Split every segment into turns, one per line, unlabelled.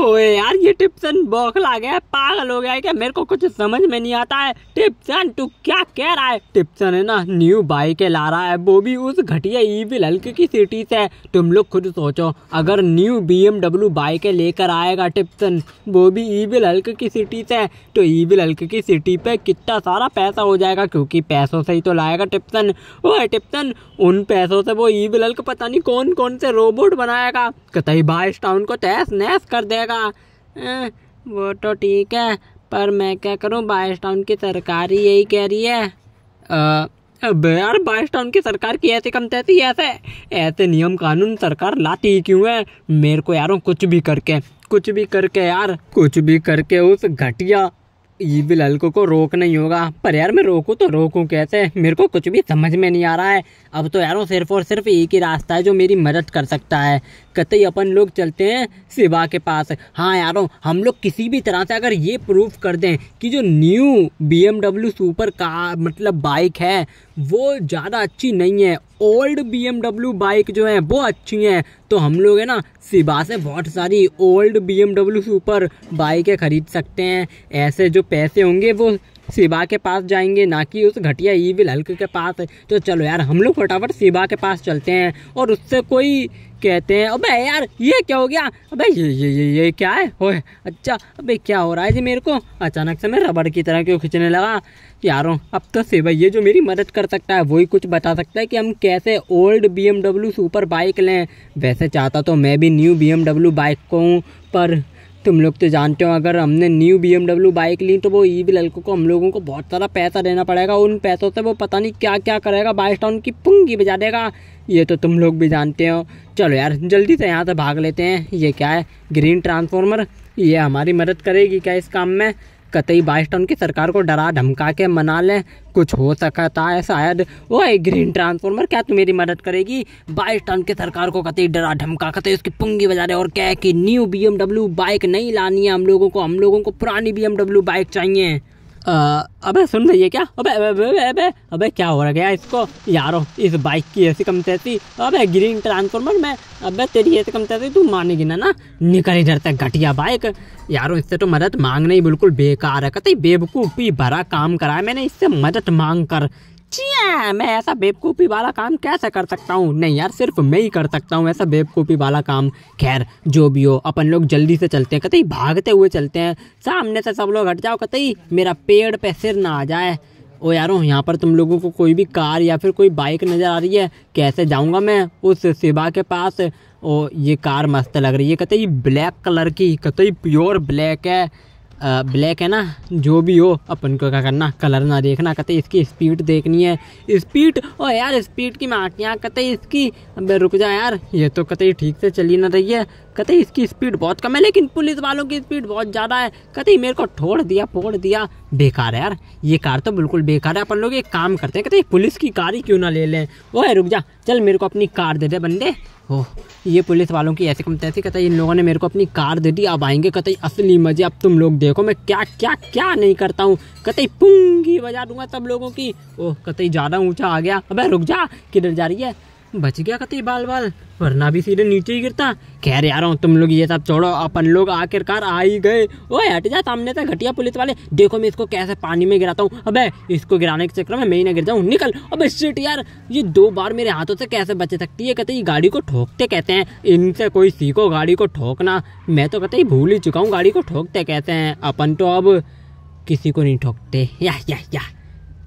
ओए यार ये टिप्सन बौखला गया पागल हो गया है क्या मेरे को कुछ समझ में नहीं आता है टिप्सन तू क्या कह रहा है टिप्सन है ना न्यू बाइक ला रहा है वो भी उस घटिया ईवी हल्के की सिटी से तुम लोग खुद सोचो अगर new B M W bike लेकर आएगा टिप्सन वो भी ईवी हल्के की सिटी से तो ईवी हल्के की सिटी पे कितना सारा पैसा हो जाएगा क्योंकि पैसों से ही तो लाएगा टिप्सन है टिप्सन उन पैसों से वो ईवी हल्क पता नहीं कौन कौन से रोबोट बनाएगा कतई बाइस टाउन को तहस नहस कर देगा जाएगा अं, वो तो ठीक है पर मैं क्या करूँ बाइस टाउन की सरकार ही यही कह रही है अब यार बाईस टाउन की सरकार की ऐसी कम तैसी ऐसे ऐसे नियम कानून सरकार लाती क्यों है मेरे को यारों कुछ भी करके कुछ भी करके यार कुछ भी करके उस घटिया ईविल हल्को को रोक नहीं होगा पर यार मैं रोकूँ तो रोकूँ कैसे मेरे को कुछ भी समझ में नहीं आ रहा है अब तो यारों सिर्फ और सिर्फ एक ही रास्ता है जो मेरी मदद कर सकता है कतई अपन लोग चलते हैं शिवा के पास हाँ यारों हम लोग किसी भी तरह से अगर ये प्रूफ कर दें कि जो न्यू बी सुपर कार मतलब बाइक है वो ज़्यादा अच्छी नहीं है ओल्ड बी बाइक जो है वो अच्छी हैं तो हम लोग है ना शिवा से बहुत सारी ओल्ड बी सुपर बाइकें ख़रीद सकते हैं ऐसे जो पैसे होंगे वो शिवा के पास जाएंगे ना कि उस घटिया ईविल हल्क के पास तो चलो यार हम लोग फटाफट शिवा के पास चलते हैं और उससे कोई कहते हैं अबे यार ये क्या हो गया अबे ये ये ये ये क्या है ओए अच्छा अबे क्या हो रहा है जी मेरे को अचानक से मैं रबड़ की तरह क्यों खींचने लगा यारों अब तो सेवई ये जो मेरी मदद कर सकता है वही कुछ बता सकता है कि हम कैसे ओल्ड बी सुपर बाइक लें वैसे चाहता तो मैं भी न्यू बी बाइक को हूँ पर तुम लोग तो जानते हो अगर हमने न्यू बी बाइक ली तो वो ई बी लड़कों को हम लोगों को बहुत सारा पैसा देना पड़ेगा उन पैसों से वो पता नहीं क्या क्या करेगा बाइस टाउन की पुंगी बजा देगा ये तो तुम लोग भी जानते हो चलो यार जल्दी से यहाँ से भाग लेते हैं ये क्या है ग्रीन ट्रांसफॉर्मर ये हमारी मदद करेगी क्या इस काम में कतई टाउन तो की सरकार को डरा धमका के मना लें कुछ हो सकता है शायद ओए ग्रीन ट्रांसफॉर्मर क्या तू मेरी मदद करेगी बाईस टन तो की सरकार को कतई डरा धमका कतई उसकी पुंगी बजा रहे और क्या कि न्यू बी बाइक नहीं लानी है हम लोगों को हम लोगों को पुरानी बी बाइक चाहिए अबे सुन रही है क्या अबे अबे अबे अबे अबे क्या हो रहा गया इसको यारो इस बाइक की ऐसी कम तैसी अबे ग्रीन ट्रांसफॉर्मर में अबे तेरी ऐसी कम तैसी तू मानेगी ना ना निकल इधर तक घटिया बाइक यारो इससे तो मदद मांगना ही बिल्कुल बेकार है कहते बेवकूफ़ी भरा काम करा है मैंने इससे मदद मांग कर मैं ऐसा बेवकूफ़ी वाला काम कैसे कर सकता हूँ नहीं यार सिर्फ मैं ही कर सकता हूँ ऐसा बेवकूफ़ी वाला काम खैर जो भी हो अपन लोग जल्दी से चलते हैं कतई भागते हुए चलते हैं सामने से सब लोग हट जाओ कतई मेरा पेड़ पे सिर ना आ जाए ओ यारो यहाँ पर तुम लोगों को कोई भी कार या फिर कोई बाइक नज़र आ रही है कैसे जाऊँगा मैं उस सिबा के पास ओ ये कार मस्त लग रही है कतई ब्लैक कलर की कतई प्योर ब्लैक है ब्लैक है ना जो भी हो अपन को क्या करना कलर ना देखना कहते इसकी स्पीड देखनी है स्पीड ओ यार स्पीड की मैं माटियाँ कहते इसकी अब रुक जा यार ये तो कतई ठीक से चली ना रही है कहते इसकी स्पीड बहुत कम है लेकिन पुलिस वालों की स्पीड बहुत ज़्यादा है कहते मेरे को ठोड़ दिया फोड़ दिया बेकार है यार ये कार तो बिल्कुल बेकार है अपन लोग एक काम करते हैं कहते पुलिस की कार ही क्यों ना ले लें वो है रुक जा चल मेरे को अपनी कार दे दे बंदे हो ये पुलिस वालों की ऐसे कम तैसे कहते इन लोगों ने मेरे को अपनी कार दे दी अब आएंगे कतई असली मजे अब तुम लोग देखो मैं क्या क्या क्या नहीं करता हूँ कतई पुंगी बजा दूंगा सब लोगों की ओह कतई ज़्यादा ऊँचा आ गया अब रुक जा किधर जा रही है बच गया कति बाल बाल वरना भी सीधे नीचे ही गिरता कह रहे यार तुम लोग ये सब छोड़ो अपन लोग आखिरकार आ ही गए ओए हट जा सामने से घटिया पुलिस वाले देखो मैं इसको कैसे पानी में गिराता हूँ अबे इसको गिराने के चक्कर में मैं ही ना गिर जाऊँ निकल अबे शिट यार ये दो बार मेरे हाथों से कैसे बच सकती है कतई गाड़ी को ठोकते कहते हैं इनसे कोई सीखो गाड़ी को ठोकना मैं तो कतई भूल ही चुका हूँ गाड़ी को ठोकते कहते हैं अपन तो अब किसी को नहीं ठोकते या या या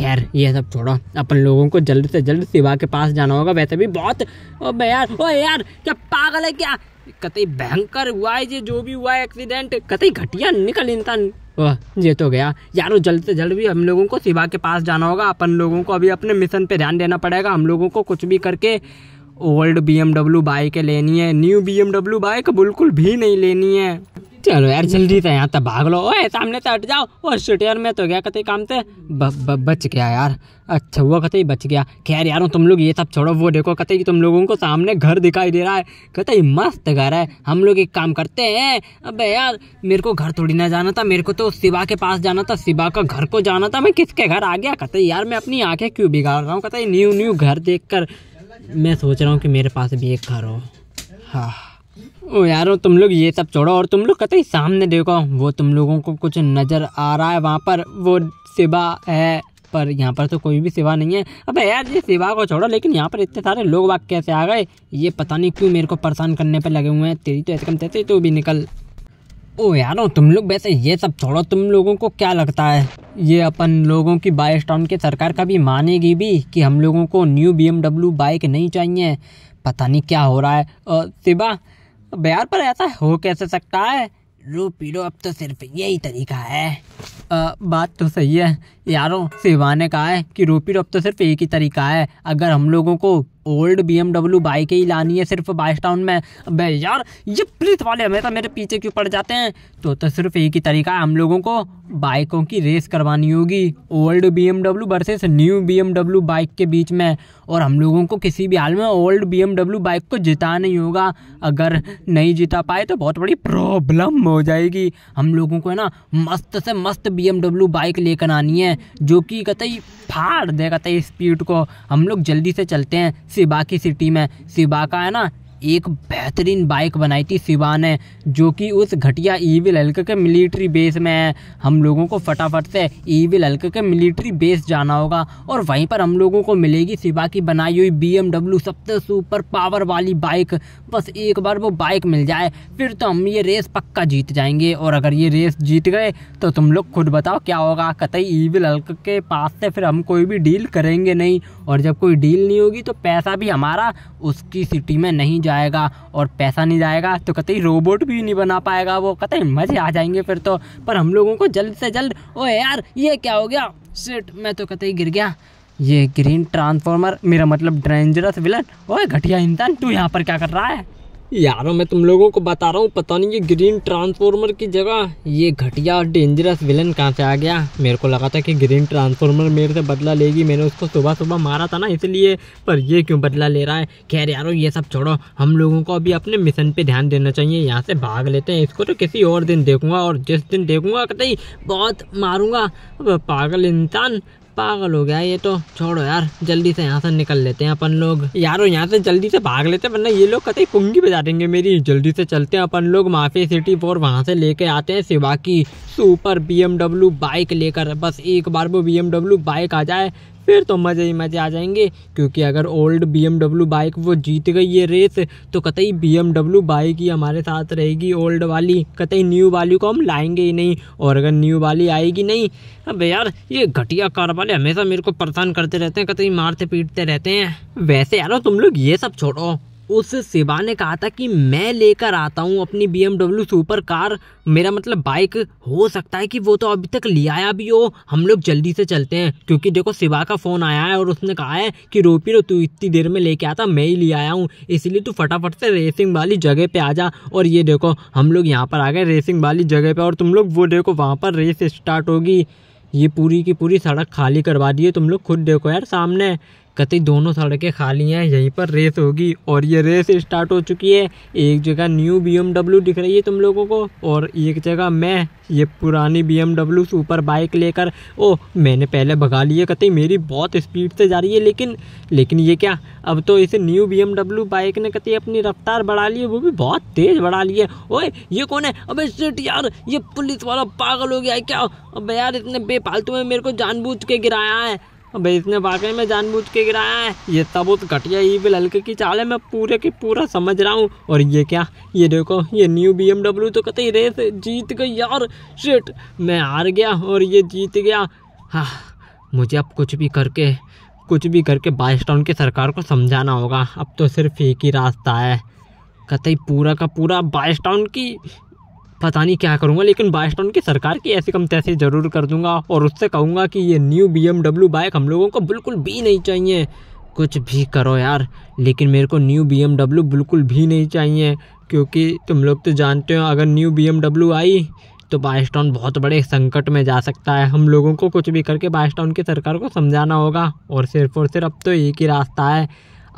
खैर ये सब छोड़ो अपन लोगों को जल्द से जल्द शिवा के पास जाना होगा वैसे भी बहुत ओ यार ओ यार क्या पागल है क्या कतई भयंकर हुआ है ये जो भी हुआ है एक्सीडेंट कतई घटिया निकल इंसान वह ये तो गया यारो जल्द से जल्द भी हम लोगों को शिवा के पास जाना होगा अपन लोगों को अभी अपने मिशन पे ध्यान देना पड़ेगा हम लोगों को कुछ भी करके ओल्ड बी एमडब्ल्यू बाइक लेनी है न्यू बी डब्ल्यू बाइक बिल्कुल भी नहीं लेनी है चलो यार जल्दी तो यहाँ तक तो भाग लो ओए सामने से तो हट जाओ और यार में तो गया कतई काम से बच गया यार अच्छा वो कतई बच गया खैर यार तुम लोग ये सब छोड़ो वो देखो कतई तुम लोगों को सामने घर दिखाई दे रहा है कतई मस्त घर है हम लोग एक काम करते हैं अबे यार मेरे को घर थोड़ी ना जाना था मेरे को तो शिवा के पास जाना था शिवा का घर को जाना था मैं किसके घर आ गया कतई यार मैं अपनी आँखें क्यों बिगाड़ रहा हूँ कतई न्यू न्यू घर देख कर मैं सोच रहा हूँ कि मेरे पास भी एक घर हो हाँ ओ यारो तुम लोग ये सब छोड़ो और तुम लोग कतई सामने देखो वो तुम लोगों को कुछ नज़र आ रहा है वहाँ पर वो सिबा है पर यहाँ पर तो कोई भी सिवा नहीं है अबे यार ये सिवा को छोड़ो लेकिन यहाँ पर इतने सारे लोग वाक कैसे आ गए ये पता नहीं क्यों मेरे को परेशान करने पर लगे हुए हैं तेरी तो ऐसे कम तैसे तो भी निकल ओ यारो तुम लोग वैसे ये सब छोड़ो तुम लोगों को क्या लगता है ये अपन लोगों की बाइस टाउन की सरकार का भी मानेगी भी कि हम लोगों को न्यू बी बाइक नहीं चाहिए पता नहीं क्या हो रहा है सिबा बयान पर ऐसा हो कैसे सकता है रू पीड़ो अब तो सिर्फ यही तरीका है आ, बात तो सही है यारों सेवा ने कहा है कि रोपी रोप तो सिर्फ एक ही तरीका है अगर हम लोगों को ओल्ड बी एमडब्ल्यू बाइक ही लानी है सिर्फ बाइस टाउन में अब यार ये प्रीत वाले हमेशा मेरे पीछे क्यों पड़ जाते हैं तो तो सिर्फ एक ही तरीका है हम लोगों को बाइकों की रेस करवानी होगी old B M W versus new B M W bike के बीच में और हम लोगों को किसी भी हाल में ओल्ड बी एमडब्ल्यू बाइक को जिता नहीं होगा अगर नहीं जिता पाए तो बहुत बड़ी प्रॉब्लम हो जाएगी हम लोगों को है ना मस्त से मस्त बी बाइक लेकर आनी है जो कि कतई फाड़ दे कतई स्पीड को हम लोग जल्दी से चलते हैं सिबा की सिटी में सिबा का है ना एक बेहतरीन बाइक बनाई थी सिवा ने जो कि उस घटिया ईविल हल्के के मिलिट्री बेस में है हम लोगों को फटाफट से ईविल हल्के के मिलिट्री बेस जाना होगा और वहीं पर हम लोगों को मिलेगी सिवा की बनाई हुई बी सबसे सुपर पावर वाली बाइक बस एक बार वो बाइक मिल जाए फिर तो हम ये रेस पक्का जीत जाएंगे और अगर ये रेस जीत गए तो तुम लोग खुद बताओ क्या होगा कतई ईविल हल्क के पास से फिर हम कोई भी डील करेंगे नहीं और जब कोई डील नहीं होगी तो पैसा भी हमारा उसकी सिटी में नहीं जाएगा और पैसा नहीं जाएगा तो कतई रोबोट भी नहीं बना पाएगा वो कतई मज़े आ जाएंगे फिर तो पर हम लोगों को जल्द से जल्द ओ यार ये क्या हो गया सिट मैं तो कतई गिर गया ये ग्रीन ट्रांसफॉर्मर मेरा मतलब डेंजरस विलन ओए घटिया इंसान तू यहाँ पर क्या कर रहा है यारों मैं तुम लोगों को बता रहा हूँ पता नहीं ये ग्रीन ट्रांसफॉर्मर की जगह ये घटिया और डेंजरस विलन कहाँ से आ गया मेरे को लगा था कि ग्रीन ट्रांसफॉर्मर मेरे से बदला लेगी मैंने उसको सुबह सुबह मारा था ना इसलिए पर ये क्यों बदला ले रहा है खैर यारों ये सब छोड़ो हम लोगों को अभी अपने मिशन पे ध्यान देना चाहिए यहाँ से भाग लेते हैं इसको तो किसी और दिन देखूंगा और जिस दिन देखूंगा कतई बहुत मारूंगा पागल इंसान पागल हो गया ये तो छोड़ो यार जल्दी से यहाँ से निकल लेते हैं अपन लोग यारो यहाँ से जल्दी से भाग लेते वरना ये लोग कतई पुंगी बजा देंगे मेरी जल्दी से चलते हैं अपन लोग माफी सिटी फोर वहाँ से लेके आते हैं सिवा की सुपर बी बाइक लेकर बस एक बार वो बी बाइक आ जाए फिर तो मज़े ही मज़े आ जाएंगे क्योंकि अगर ओल्ड बी बाइक वो जीत गई ये रेस तो कतई बी बाइक ही हमारे साथ रहेगी ओल्ड वाली कतई न्यू वाली को हम लाएंगे ही नहीं और अगर न्यू वाली आएगी नहीं अब यार ये घटिया कार वाले हमेशा मेरे को परेशान करते रहते हैं कतई मारते पीटते रहते हैं वैसे यार तुम लोग ये सब छोड़ो उस शिवा ने कहा था कि मैं लेकर आता हूँ अपनी बी एमडब्ल्यू सुपर कार मेरा मतलब बाइक हो सकता है कि वो तो अभी तक ले आया भी हो हम लोग जल्दी से चलते हैं क्योंकि देखो शिवा का फ़ोन आया है और उसने कहा है कि रोपी रो तू इतनी देर में लेके आता मैं ही ले आया हूँ इसलिए तू फटाफट से रेसिंग वाली जगह पर आ जा और ये देखो हम लोग यहाँ पर आ गए रेसिंग वाली जगह पर और तुम लोग वो देखो वहाँ पर रेस स्टार्ट होगी ये पूरी की पूरी सड़क खाली करवा दी है तुम लोग खुद देखो यार सामने कतई दोनों सड़कें खाली हैं यहीं पर रेस होगी और ये रेस स्टार्ट हो चुकी है एक जगह न्यू बी दिख रही है तुम लोगों को और एक जगह मैं ये पुरानी बी एम सुपर बाइक लेकर ओ मैंने पहले भगा ली है कतई मेरी बहुत स्पीड से जा रही है लेकिन लेकिन ये क्या अब तो इसे न्यू बी बाइक ने कतई अपनी रफ्तार बढ़ा ली है वो भी बहुत तेज़ बढ़ा ली है ओए ये कौन है अबे सेठ यार ये पुलिस वाला पागल हो गया है क्या अब यार इतने बेपालतू में मेरे को जानबूझ के गिराया है अबे इसने वाकई में जानबूझ के गिराया है ये तबूत घटिया बिल हल्के की चाल है मैं पूरे की पूरा समझ रहा हूँ और ये क्या ये देखो ये न्यू बी तो कतई रेस जीत गई यार शिट मैं हार गया और ये जीत गया हाँ मुझे अब कुछ भी करके कुछ भी करके बाईस टाउन की सरकार को समझाना होगा अब तो सिर्फ एक ही रास्ता है कतई पूरा का पूरा बाईस टाउन की पता नहीं क्या करूँगा लेकिन बायस्टोन की सरकार की ऐसी कम तैसे ज़रूर कर दूंगा और उससे कहूँगा कि ये न्यू बी बाइक हम लोगों को बिल्कुल भी नहीं चाहिए कुछ भी करो यार लेकिन मेरे को न्यू बी बिल्कुल भी नहीं चाहिए क्योंकि तुम लोग तो जानते हो अगर न्यू बी आई तो बाइस्टॉन बहुत बड़े संकट में जा सकता है हम लोगों को कुछ भी करके बाइस्टॉन की सरकार को समझाना होगा और सिर्फ और सिर्फ अब तो एक ही रास्ता है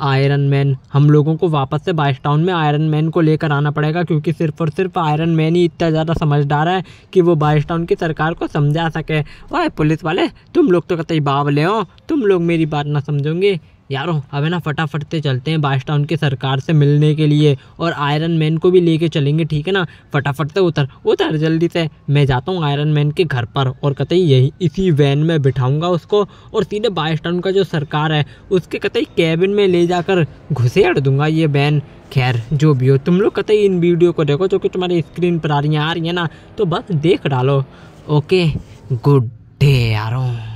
आयरन मैन हम लोगों को वापस से बाइस टाउन में आयरन मैन को लेकर आना पड़ेगा क्योंकि सिर्फ और सिर्फ आयरन मैन ही इतना ज़्यादा समझदार है कि वो बाइस टाउन की सरकार को समझा सके और पुलिस वाले तुम लोग तो कतई बावले हो तुम लोग मेरी बात ना समझोगे यारो अब ना फटाफट से चलते हैं बाइस टाउन की सरकार से मिलने के लिए और आयरन मैन को भी लेके चलेंगे ठीक है ना फटाफट से उतर उतर जल्दी से मैं जाता हूँ आयरन मैन के घर पर और कतई यही इसी वैन में बिठाऊँगा उसको और सीधे बाइस टाउन का जो सरकार है उसके कतई कैबिन में ले जाकर घुसेड़ दूंगा ये वैन खैर जो भी हो तुम लोग कतई इन वीडियो को देखो जो कि तुम्हारी स्क्रीन पर आ रही हैं आ रही है ना तो बस देख डालो ओके गुड डे यारों